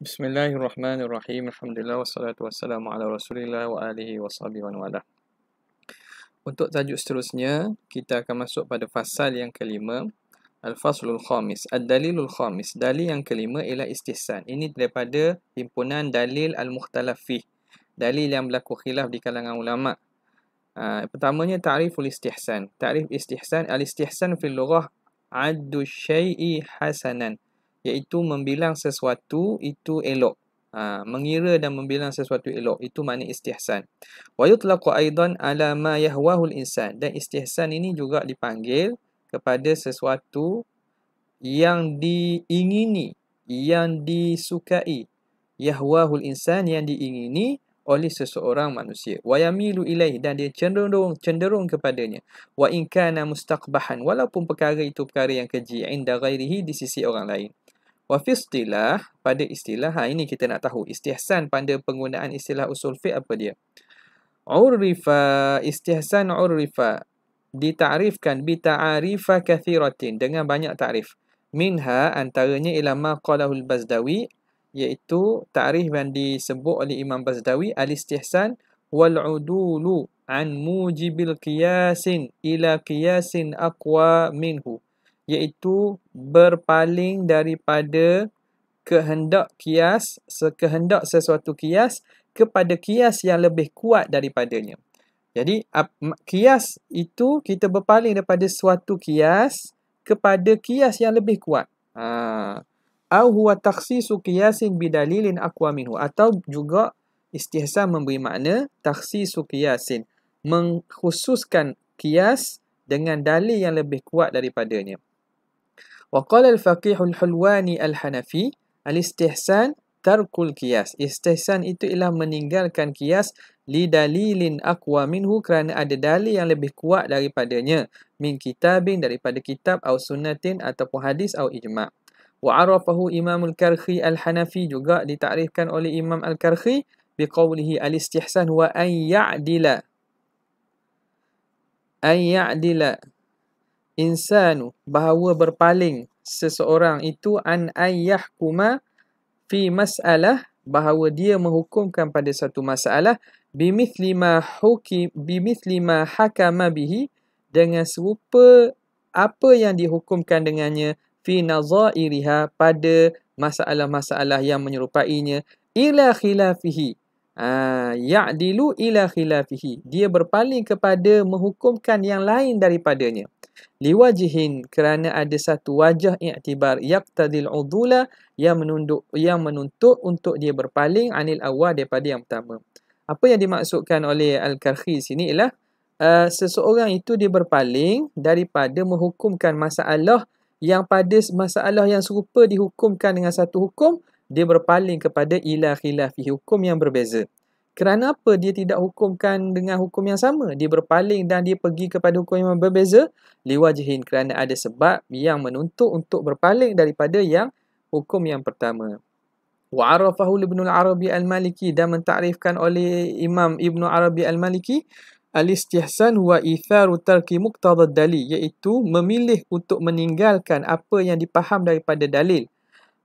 Bismillahirrahmanirrahim. Alhamdulillah wassalatu wassalamu ala Rasulillah wa alihi washabihi wa wala. Untuk tajuk seterusnya, kita akan masuk pada fasal yang kelima, al-faslul khamis, ad-dalilul khamis. Dalil yang kelima ialah istihsan. Ini daripada himpunan dalil al-mukhtalafi. Dalil yang berlaku khilaf di kalangan ulama. Ah, uh, pertamanya ta'riful istihsan. Ta'rif istihsan, al-istihsan fil lughah 'addu shayi hasanan iaitu membilang sesuatu itu elok. Ha, mengira dan membilang sesuatu elok itu makna istihsan. Wa yutlaqu aidan ala ma yahwahu insan dan istihsan ini juga dipanggil kepada sesuatu yang diingini, yang disukai. Yahwahu insan yang diingini oleh seseorang manusia. Wa yamilu ilaih dan dia cenderung cenderung kepadanya. Wa in kana mustaqbahan walaupun perkara itu perkara yang keji inda ghairihi di sisi orang lain istilah pada istilah, ha, ini kita nak tahu istihsan pada penggunaan istilah usul fiqh apa dia? Urifa istihsan urifa ditarifkan bita'arifa kathiratin, dengan banyak ta'rif. Minha antaranya ila maqalahul bazdawi, iaitu ta'rif yang disebut oleh Imam Bazdawi, al-istihsan wal-udulu an mujibil qiyasin ila qiyasin aqwa minhu iaitu berpaling daripada kehendak kias, sekehendak sesuatu kias kepada kias yang lebih kuat daripadanya. Jadi kias itu kita berpaling daripada suatu kias kepada kias yang lebih kuat. Ha. Au huwa takhsisu qiyasin bidalilin aqwa minhu atau juga istihsan memberi makna takhsisu qiyasin mengkhususkan kias dengan dalil yang lebih kuat daripadanya. وقال الفقيح الحلواني الحنفي الاستحسان ترك القياس استحسان itu ialah meninggalkan kias li dalilin aqwa minhu kerana ada dalil yang lebih kuat daripadanya min kitabin daripada kitab atau sunnatin ataupun hadis atau ijma وعرفه إمام الكرخي الحنفي جوغا لتعريف كان أولي إمام الكرخي al الاستحسان wa أن يعدل أن يعدل insanu bahawa berpaling seseorang itu an kuma fi mas'alah bahawa dia menghukumkan pada satu masalah bimithli ma hukim bimithli ma hakama bihi dengan serupa apa yang dihukumkan dengannya fi nazairiha pada masalah-masalah yang menyerupainya ila khilafihi Ah, ya'dilu ila khilafihi dia berpaling kepada menghukumkan yang lain daripadanya liwajihin kerana ada satu wajah i'tibar yaqtadil udula yang menunduk yang menuntut untuk dia berpaling anil awal daripada yang pertama apa yang dimaksudkan oleh al-karhi sini ialah uh, seseorang itu dia berpaling daripada menghukumkan masalah yang pada masalah yang serupa dihukumkan dengan satu hukum dia berpaling kepada ilah khilafi hukum yang berbeza. Kerana apa dia tidak hukumkan dengan hukum yang sama? Dia berpaling dan dia pergi kepada hukum yang berbeza liwajihin kerana ada sebab yang menuntut untuk berpaling daripada yang hukum yang pertama. Wa'arafahu Ibnu Arabi Al-Maliki dan mentakrifkan oleh Imam Ibnu Arabi Al-Maliki al-istihsan wa itharu tarki muqtada dalil iaitu memilih untuk meninggalkan apa yang dipaham daripada dalil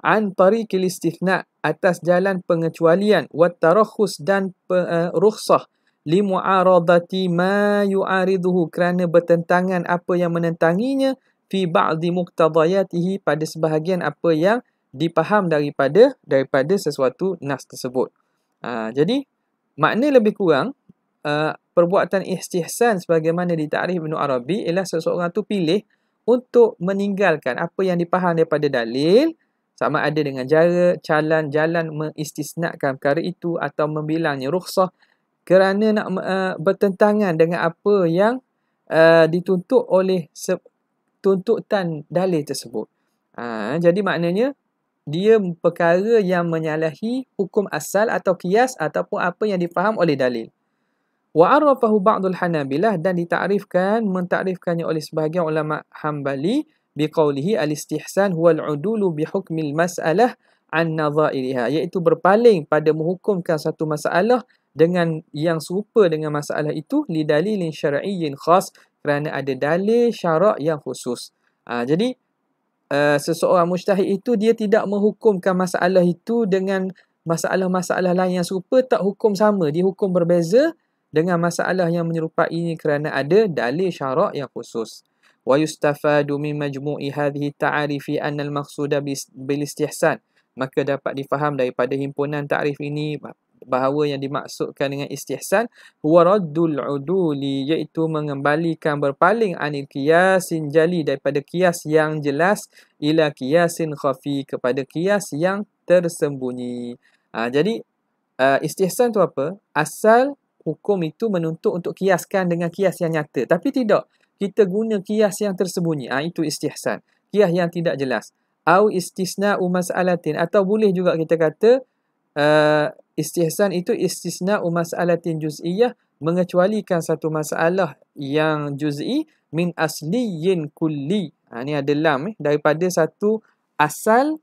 an tariqil al-istithna' atas jalan pengecualian wa tarakhus dan uh, rukhsah li mu'aradati ma yu'ariduhu kerana bertentangan apa yang menentanginya fi ba'dhi muqtadayatihi pada sebahagian apa yang dipaham daripada daripada sesuatu nas tersebut. Uh, jadi makna lebih kurang uh, perbuatan istihsan sebagaimana ditakrif Ibn Arabi ialah seseorang tu pilih untuk meninggalkan apa yang dipaham daripada dalil sama ada dengan cara calon jalan mengistisnakan perkara itu atau membilangnya rukhsah kerana nak uh, bertentangan dengan apa yang uh, dituntut oleh tuntutan dalil tersebut. Uh, jadi maknanya dia perkara yang menyalahi hukum asal atau kias ataupun apa yang dipaham oleh dalil. Wa arrafahu ba'dul hanabilah dan ditakrifkan, mentakrifkannya oleh sebahagian ulama Hambali biqaulihi al-istihsan huwa al-udulu bihukmi al-mas'alah an nadha'iriha iaitu berpaling pada menghukumkan satu masalah dengan yang serupa dengan masalah itu li dalilin syar'iyyin khas kerana ada dalil syarak yang khusus. Ha, jadi uh, seseorang mujtahid itu dia tidak menghukumkan masalah itu dengan masalah-masalah lain yang serupa tak hukum sama, dia hukum berbeza dengan masalah yang menyerupai ini kerana ada dalil syarak yang khusus. ويستفاد من مجموع هذه التعاريف أن المقصود بالاستحسان maka dapat difaham daripada himpunan takrif ini bahawa yang dimaksudkan dengan istihsan huwa raddul uduli iaitu mengembalikan berpaling anil qiyasin jali daripada kias yang jelas ila qiyasin khafi kepada kias yang tersembunyi. Ha, jadi uh, istihsan tu apa? Asal hukum itu menuntut untuk kiaskan dengan kias yang nyata. Tapi tidak kita guna kias yang tersembunyi. Ha, itu istihsan. Kias yang tidak jelas. Au istisna umas alatin Atau boleh juga kita kata uh, istihsan itu istisna umas umas'alatin juz'iyah mengecualikan satu masalah yang juz'i min asliyin kulli. Ha, ini ada lam eh, daripada satu asal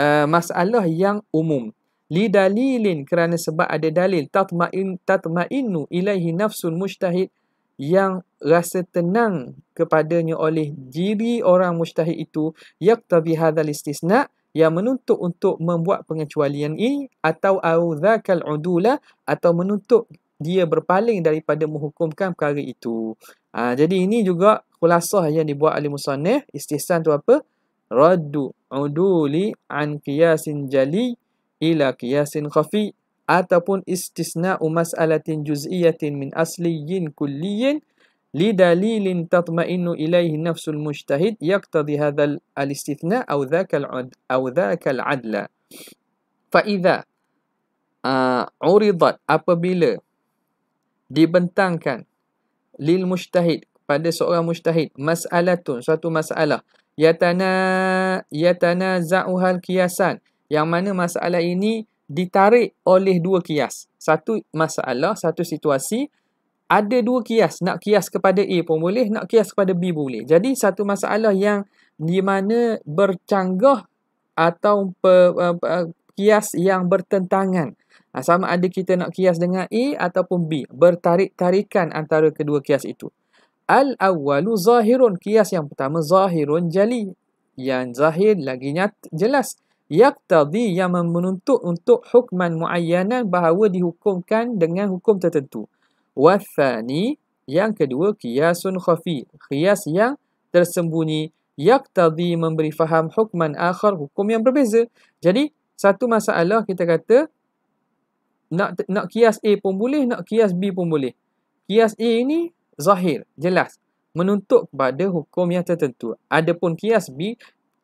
uh, masalah yang umum. Li dalilin kerana sebab ada dalil tatma'in tatma'innu ilaihi nafsul mujtahid yang rasa tenang kepadanya oleh diri orang mustahil itu yaqtabi hadzal istisna yang menuntut untuk membuat pengecualian ini atau auzakal udula atau menuntut dia berpaling daripada menghukumkan perkara itu. Ha, jadi ini juga khulasah yang dibuat oleh musannif istisnan tu apa? Raddu uduli an qiyasin jali ila qiyasin khafi ataupun istisna masalatin juz'iyatin min asliyin kulliyin lidalilin tatma'innu ilaihi nafsul mujtahid yaqtadi hadzal al-istithna aw dzakal aw dzakal adla fa idza uh, uridat apabila dibentangkan lil mujtahid pada seorang mujtahid mas'alatun suatu masalah yatana yatana za'uhal kiasan yang mana masalah ini ditarik oleh dua kias satu masalah satu situasi ada dua kias. Nak kias kepada A pun boleh, nak kias kepada B boleh. Jadi satu masalah yang di mana bercanggah atau per, uh, per, kias yang bertentangan. Ha, sama ada kita nak kias dengan A ataupun B. Bertarik-tarikan antara kedua kias itu. Al-awalu zahirun. Kias yang pertama zahirun jali. Yang zahir lagi nyata, jelas. Yaktadi yang menuntut untuk hukman muayyanan bahawa dihukumkan dengan hukum tertentu wathani yang kedua kiasun khafi kias yang tersembunyi yaktadi memberi faham hukman akhar hukum yang berbeza jadi satu masalah kita kata nak nak kias A pun boleh nak kias B pun boleh kias A ini zahir jelas menuntut pada hukum yang tertentu adapun kias B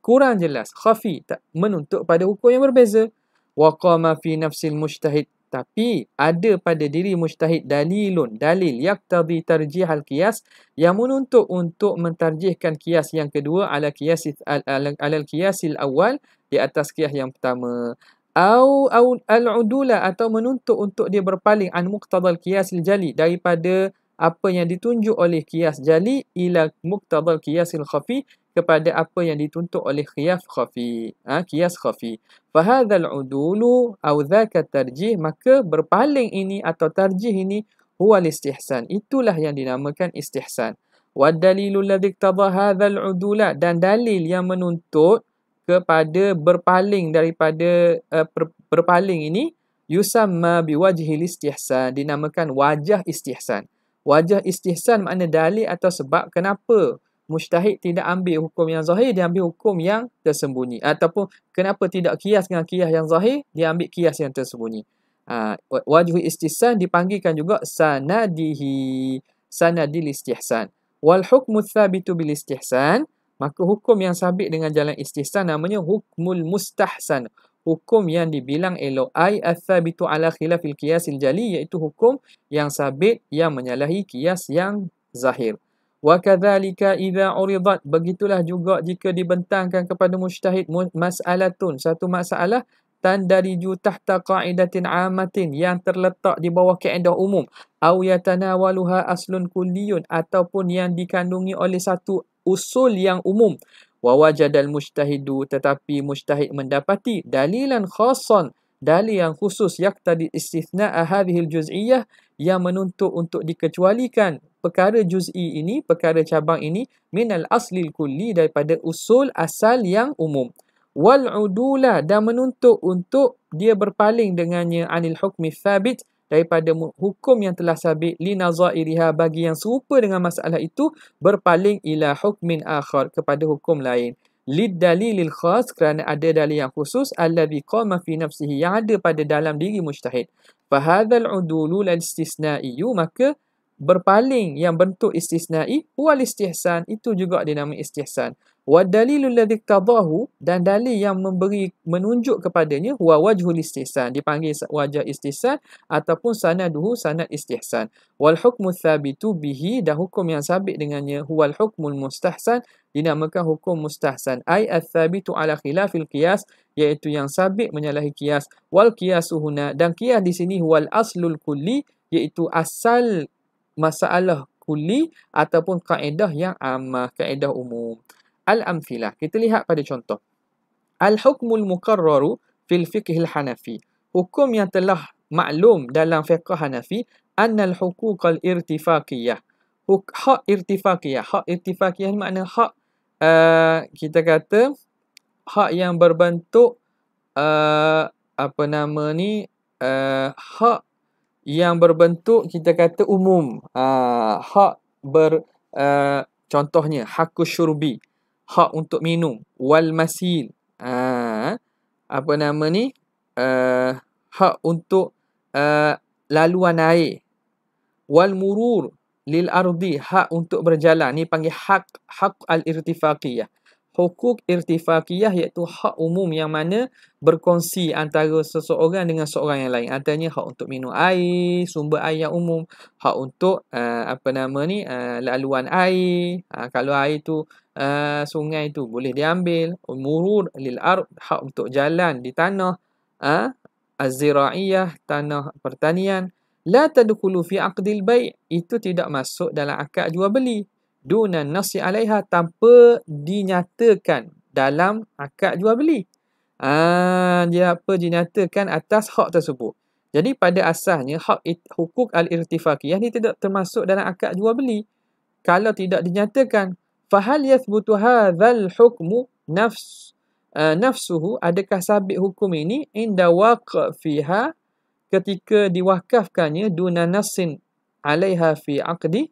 kurang jelas khafi tak menuntut pada hukum yang berbeza waqama fi nafsil mujtahid tetapi ada pada diri mujtahid dalilun dalil yaqtadi tarjih al-qiyas yang menuntut untuk mentarjihkan kias yang kedua ala qiyas al al qiyasil awal di atas qiyas yang pertama au al-udula atau menuntut untuk dia berpaling an muqtadal qiyasil jali daripada apa yang ditunjuk oleh kias jali ila muktabal kiasil khafi kepada apa yang dituntut oleh kias khafi ha, kias khafi fahadhal udulu au dhaka tarjih maka berpaling ini atau tarjih ini huwa istihsan itulah yang dinamakan istihsan wa dalilul ladhi iktada hadzal udula dan dalil yang menuntut kepada berpaling daripada uh, per, berpaling ini yusamma biwajhil istihsan dinamakan wajah istihsan Wajah istihsan makna dalil atau sebab kenapa mustahik tidak ambil hukum yang zahir, dia ambil hukum yang tersembunyi. Ataupun kenapa tidak kias dengan kias yang zahir, dia ambil kias yang tersembunyi. Ha, wajah istihsan dipanggilkan juga sanadihi, sanadil istihsan. Wal hukmu thabitu bil istihsan, maka hukum yang sabit dengan jalan istihsan namanya hukmul mustahsan hukum yang dibilang elok ai athabitu ala khilafil qiyasil jali iaitu hukum yang sabit yang menyalahi kias yang zahir wa kadzalika idza uridat begitulah juga jika dibentangkan kepada mustahid mas'alatun satu masalah dan dari ju tahta qaidatin amatin yang terletak di bawah kaedah umum au yatanawaluha aslun kulliyun ataupun yang dikandungi oleh satu usul yang umum wa wajadal mujtahidu tetapi mujtahid mendapati dalilan khasan dalil yang khusus yak tadi istithna hadhihi juz'iyyah yang menuntut untuk dikecualikan perkara juz'i ini perkara cabang ini min al asli kulli daripada usul asal yang umum wal udula dan menuntut untuk dia berpaling dengannya anil hukmi thabit daripada hukum yang telah sabit linazairiha bagi yang serupa dengan masalah itu berpaling ila hukmin akhar kepada hukum lain Lid lidalilil khas kerana ada dalil yang khusus allazi qama fi nafsihi yang ada pada dalam diri mujtahid fa hadzal udulu lil istisnai maka berpaling yang bentuk istisnai wal istihsan itu juga dinamai istihsan Wadalilul ladhi qadahu dan dalil yang memberi menunjuk kepadanya huwa wajhul istihsan dipanggil wajah istihsan ataupun sanaduhu sanad istihsan wal hukmu thabitu bihi dan hukum yang sabit dengannya huwal hukmul mustahsan dinamakan hukum mustahsan ai athabitu ala khilafil qiyas iaitu yang sabit menyalahi qiyas wal qiyasu huna dan qiyas di sini huwal aslul kulli iaitu asal masalah kulli ataupun kaedah yang amah kaedah umum Al-amthilah. Kita lihat pada contoh. Al-hukmul muqarraru fil fiqh al-Hanafi. Hukum yang telah maklum dalam fiqh Hanafi annal hukuk al-irtifaqiyah. Hak irtifaqiyah. Hak irtifaqiyah ni makna hak uh, kita kata hak yang berbentuk uh, apa nama ni uh, hak yang berbentuk kita kata umum. Uh, hak ber uh, contohnya hak syurbi hak untuk minum wal masil ha, apa nama ni uh, hak untuk uh, laluan air wal murur lil ardi hak untuk berjalan ni panggil hak hak al irtifaqiyah hukuk irtifakiyah iaitu hak umum yang mana berkongsi antara seseorang dengan seorang yang lain. Antaranya hak untuk minum air, sumber air yang umum, hak untuk uh, apa nama ni uh, laluan air. Uh, kalau air tu uh, sungai tu boleh diambil, murur lil ar, hak untuk jalan di tanah, uh, az-zira'iyah, tanah pertanian. La tadkhulu fi 'aqdil baik itu tidak masuk dalam akad jual beli duna nasi alaiha tanpa dinyatakan dalam akad jual beli. Ah dia apa dinyatakan atas hak tersebut. Jadi pada asasnya hak it, hukuk al-irtifaqiyah ni tidak termasuk dalam akad jual beli kalau tidak dinyatakan. Fahal yathbutu hadzal hukmu nafs ha, nafsuhu adakah sabit hukum ini inda waqfiha ketika diwakafkannya duna nasin alaiha fi aqdi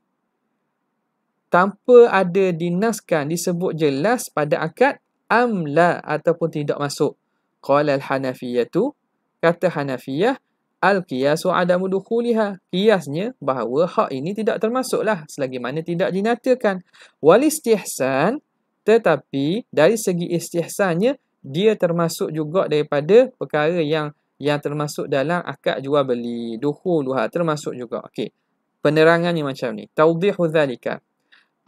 tanpa ada dinaskan disebut jelas pada akad amla ataupun tidak masuk. Qala al-Hanafiyah tu kata Hanafiyah al-qiyasu adamu dukhuliha. Qiyasnya bahawa hak ini tidak termasuklah selagi mana tidak dinyatakan. Wal istihsan tetapi dari segi istihsannya dia termasuk juga daripada perkara yang yang termasuk dalam akad jual beli dukhuluha termasuk juga. Okey. Penerangannya macam ni. Taudihu dhalika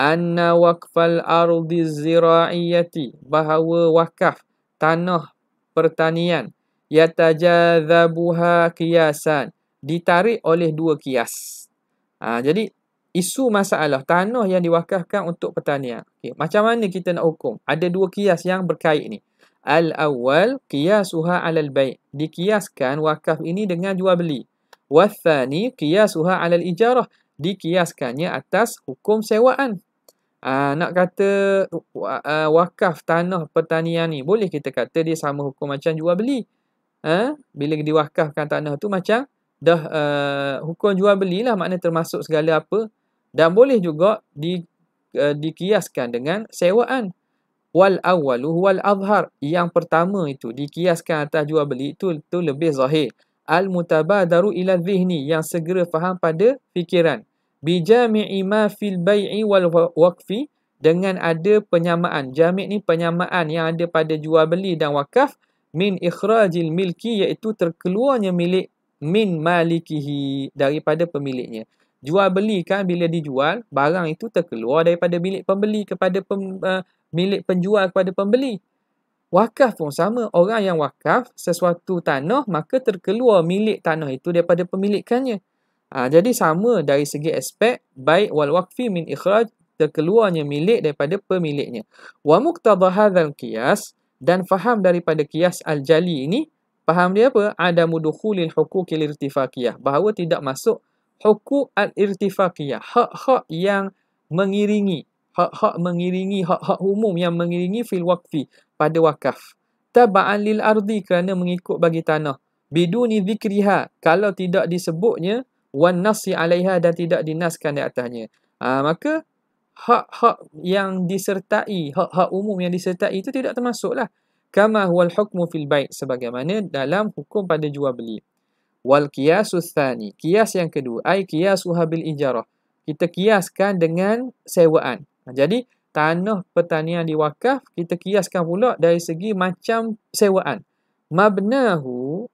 anna waqfal ardi zira'iyyati bahawa wakaf tanah pertanian yatajadzabuha qiyasan ditarik oleh dua kias. Ha, jadi isu masalah tanah yang diwakafkan untuk pertanian. Okay, macam mana kita nak hukum? Ada dua kias yang berkait ni. Al awal qiyasuha 'alal bai' dikiaskan wakaf ini dengan jual beli. Wa thani qiyasuha 'alal ijarah dikiaskannya atas hukum sewaan uh, nak kata uh, uh ah, wakaf tanah pertanian ni boleh kita kata dia sama hukum macam jual beli ha? bila diwakafkan tanah tu macam dah uh, hukum jual belilah makna termasuk segala apa dan boleh juga di uh, dikiaskan dengan sewaan wal awwalu wal azhar yang pertama itu dikiaskan atas jual beli itu tu lebih zahir al mutabadaru ila dhihni yang segera faham pada fikiran bijami'i ma fil bayi wal waqfi dengan ada penyamaan. Jami' ni penyamaan yang ada pada jual beli dan wakaf min ikhrajil milki iaitu terkeluarnya milik min malikihi daripada pemiliknya. Jual beli kan bila dijual barang itu terkeluar daripada milik pembeli kepada pem, uh, milik penjual kepada pembeli. Wakaf pun sama. Orang yang wakaf sesuatu tanah maka terkeluar milik tanah itu daripada pemilikannya. Ha, jadi sama dari segi aspek baik wal waqfi min ikhraj terkeluarnya milik daripada pemiliknya. Wa muqtadha hadzal qiyas dan faham daripada qiyas al-jali ini faham dia apa? Ada mudkhulil huquqil irtifaqiyah bahawa tidak masuk hukuk al-irtifaqiyah, hak-hak yang mengiringi, hak-hak mengiringi hak-hak umum yang mengiringi fil waqfi pada wakaf. Taba'an lil ardi kerana mengikut bagi tanah. Biduni zikriha kalau tidak disebutnya wan nasi alaiha dan tidak dinaskan di atasnya. Ha, maka hak-hak yang disertai, hak-hak umum yang disertai itu tidak termasuklah. Kama huwal hukmu fil baik sebagaimana dalam hukum pada jual beli. Wal qiyasu tsani, kias yang kedua, ai qiyasu habil ijarah. Kita kiaskan dengan sewaan. Ah, jadi tanah pertanian di wakaf kita kiaskan pula dari segi macam sewaan. Mabnahu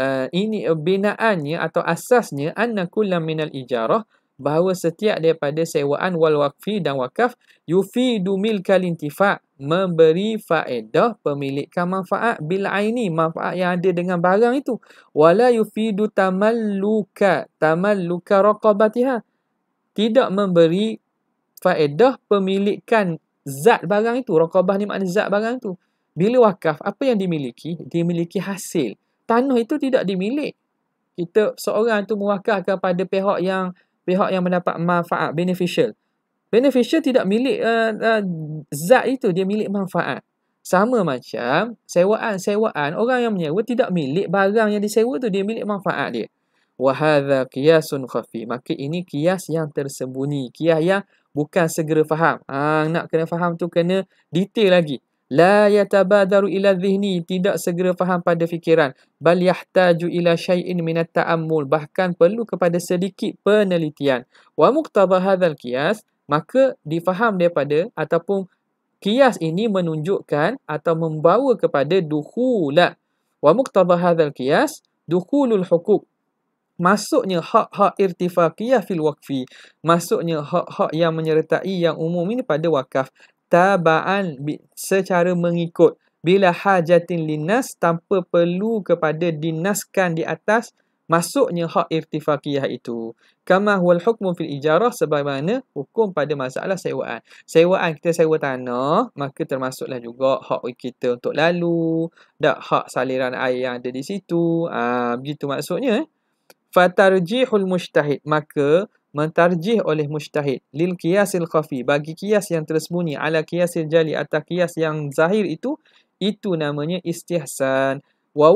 uh, ini eh, binaannya atau asasnya anna kulla minal ijarah bahawa setiap daripada sewaan wal waqfi dan wakaf yufidu milkal intifa' memberi faedah pemilikkan manfaat bil aini manfaat yang ada dengan barang itu wala yufidu tamalluka tamalluka raqabatiha tidak memberi faedah pemilikkan zat barang itu raqabah ni makna zat barang itu bila wakaf apa yang dimiliki dimiliki hasil tanah itu tidak dimilik. Kita seorang itu mewakafkan kepada pihak yang pihak yang mendapat manfaat beneficial. Beneficial tidak milik uh, uh, zat itu, dia milik manfaat. Sama macam sewaan-sewaan orang yang menyewa tidak milik barang yang disewa tu, dia milik manfaat dia. Wahadha qiyasun khafi. Maka ini kias yang tersembunyi, kias yang bukan segera faham. Ah nak kena faham tu kena detail lagi la yatabadaru ila dhihni tidak segera faham pada fikiran bal yahtaju ila syai'in min ta'ammul bahkan perlu kepada sedikit penelitian wa muqtadha hadzal qiyas maka difaham daripada ataupun qiyas ini menunjukkan atau membawa kepada dukhula wa muqtadha hadzal qiyas dukhulul huquq Masuknya hak-hak irtifaqiyah fil wakfi. Masuknya hak-hak yang menyertai yang umum ini pada wakaf taba'an secara mengikut bila hajatin linas tanpa perlu kepada dinaskan di atas masuknya hak irtifaqiyah itu kama huwal hukmu fil ijarah sebagaimana hukum pada masalah sewaan sewaan kita sewa tanah maka termasuklah juga hak kita untuk lalu dak hak saliran air yang ada di situ ha, begitu maksudnya eh. fatarjihul mustahid maka mentarjih oleh mustahid lil kiasil kafi bagi kias yang tersembunyi ala kiasil jali atau kias yang zahir itu itu namanya istihsan wa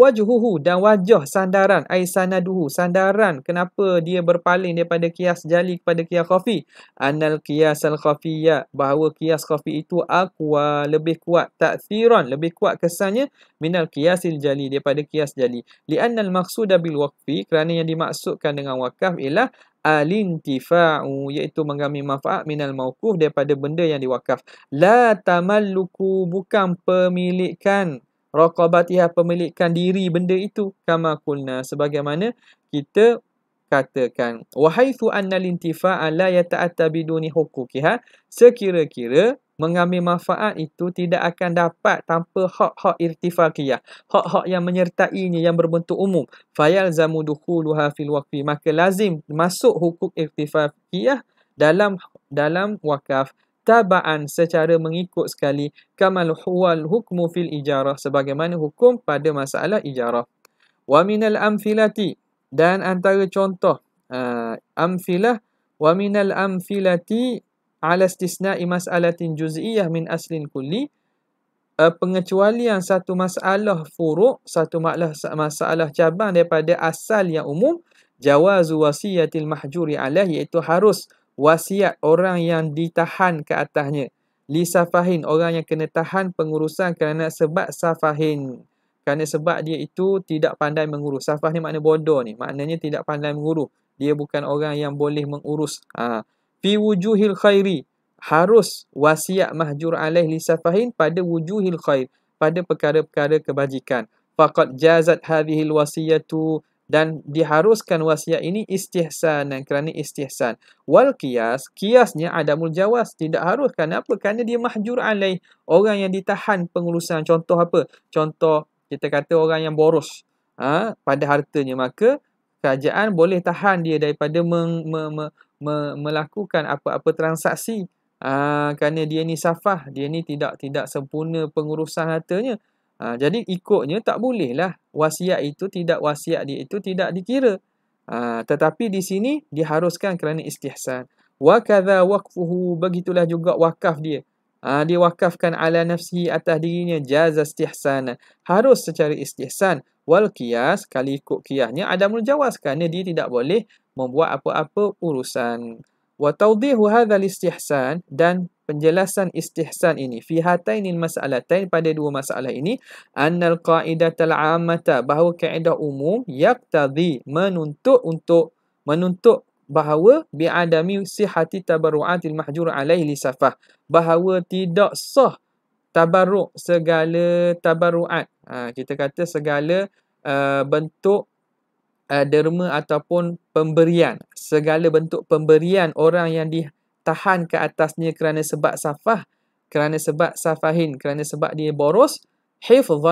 dan wajah sandaran ai sanaduhu sandaran kenapa dia berpaling daripada kias jali kepada kias khafi anal qiyasal khafiya bahawa kias khafi itu aqwa lebih kuat ta'thiran lebih kuat kesannya minal kiasil jali daripada kias jali li'anna al maqsuda bil waqfi kerana yang dimaksudkan dengan wakaf ialah al-intifa'u iaitu mengambil manfaat minal mauquf daripada benda yang diwakaf la tamalluku bukan pemilikan raqabatiha pemilikan diri benda itu kama kulna sebagaimana kita katakan wa haythu anna al-intifa'a la yata'atta biduni hukukiha sekira-kira mengambil manfaat itu tidak akan dapat tanpa hak-hak irtifaqiyah hak-hak yang menyertainya yang berbentuk umum fayal zamuduhu luha fil wakfi maka lazim masuk hukum irtifaqiyah dalam dalam wakaf taba'an secara mengikut sekali kamal huwal hukmu fil ijarah sebagaimana hukum pada masalah ijarah wa minal amfilati dan antara contoh uh, amfilah wa minal amfilati ala istisna'i mas'alatin juz'iyah min aslin kulli uh, eh, pengecualian satu masalah furu' satu masalah masalah cabang daripada asal yang umum jawazu wasiyatil mahjuri alaih iaitu harus wasiat orang yang ditahan ke atasnya li safahin orang yang kena tahan pengurusan kerana sebab safahin kerana sebab dia itu tidak pandai mengurus safah ni makna bodoh ni maknanya tidak pandai mengurus dia bukan orang yang boleh mengurus ha. Uh, fi wujuhil khairi harus wasiat mahjur alaih li safahin pada wujuhil khair pada perkara-perkara kebajikan faqad jazat hadhihi alwasiyatu dan diharuskan wasiat ini istihsan dan kerana istihsan wal qiyas qiyasnya adamul jawaz tidak harus kenapa kerana dia mahjur alaih orang yang ditahan pengurusan contoh apa contoh kita kata orang yang boros ha, pada hartanya maka kerajaan boleh tahan dia daripada meng, me, me, me- melakukan apa-apa transaksi ha, kerana dia ni safah, dia ni tidak tidak sempurna pengurusan hartanya. Ha, jadi ikutnya tak bolehlah wasiat itu tidak wasiat dia itu tidak dikira. Ha, tetapi di sini diharuskan kerana istihsan. Wa kadza waqfuhu begitulah juga wakaf dia. Ha, dia wakafkan ala nafsi atas dirinya jaza istihsan. Harus secara istihsan. Wal kias kali ikut kiasnya ada mujawaz kerana dia tidak boleh membuat apa-apa urusan. Wa tawdihu hadzal istihsan dan penjelasan istihsan ini fi hatainil mas'alatain pada dua masalah ini annal qaidatal ammata bahawa kaedah umum yaqtadhi menuntut untuk menuntut bahawa bi'adami sihati tabarru'atil mahjur alaihi lisafah bahawa tidak sah tabarru' segala tabarru'at ha, kita kata segala uh, bentuk uh, derma ataupun pemberian. Segala bentuk pemberian orang yang ditahan ke atasnya kerana sebab safah, kerana sebab safahin, kerana sebab dia boros,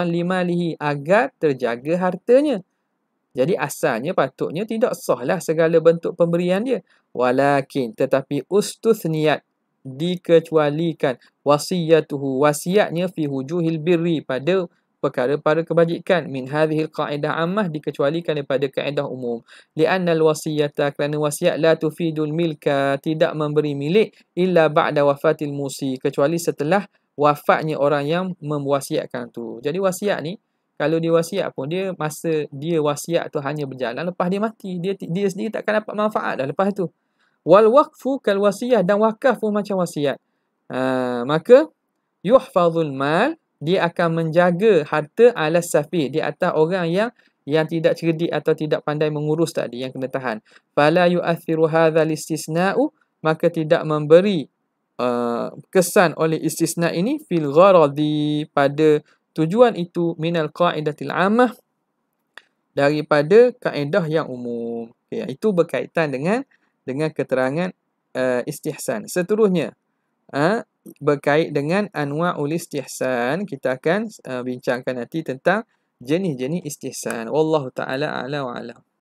lima lihi agar terjaga hartanya. Jadi asalnya patutnya tidak sahlah segala bentuk pemberian dia. Walakin tetapi ustuz niat dikecualikan wasiatuhu wasiatnya fi wujuhil birri pada perkara para kebajikan min hadhil qaidah ammah dikecualikan daripada kaedah umum li'anna alwasiyata kerana wasiat la tufidul milka tidak memberi milik illa ba'da wafatil musi kecuali setelah wafatnya orang yang mewasiatkan tu jadi wasiat ni kalau dia wasiat pun dia masa dia wasiat tu hanya berjalan lepas dia mati dia dia sendiri tak akan dapat manfaat dah lepas tu wal waqfu kal wasiyah dan wakaf pun macam wasiat ha, maka yuhfazul mal dia akan menjaga harta ala safih di atas orang yang yang tidak cerdik atau tidak pandai mengurus tadi yang kena tahan fala yu'athiru hadha istisna'u maka tidak memberi uh, kesan oleh istisna ini fil gharadi pada tujuan itu minal qaidatil ammah daripada kaedah yang umum okay, itu berkaitan dengan dengan keterangan uh, istihsan seterusnya uh, berkait dengan anwa'ul istihsan kita akan uh, bincangkan nanti tentang jenis-jenis istihsan wallahu taala a'la wa a'lam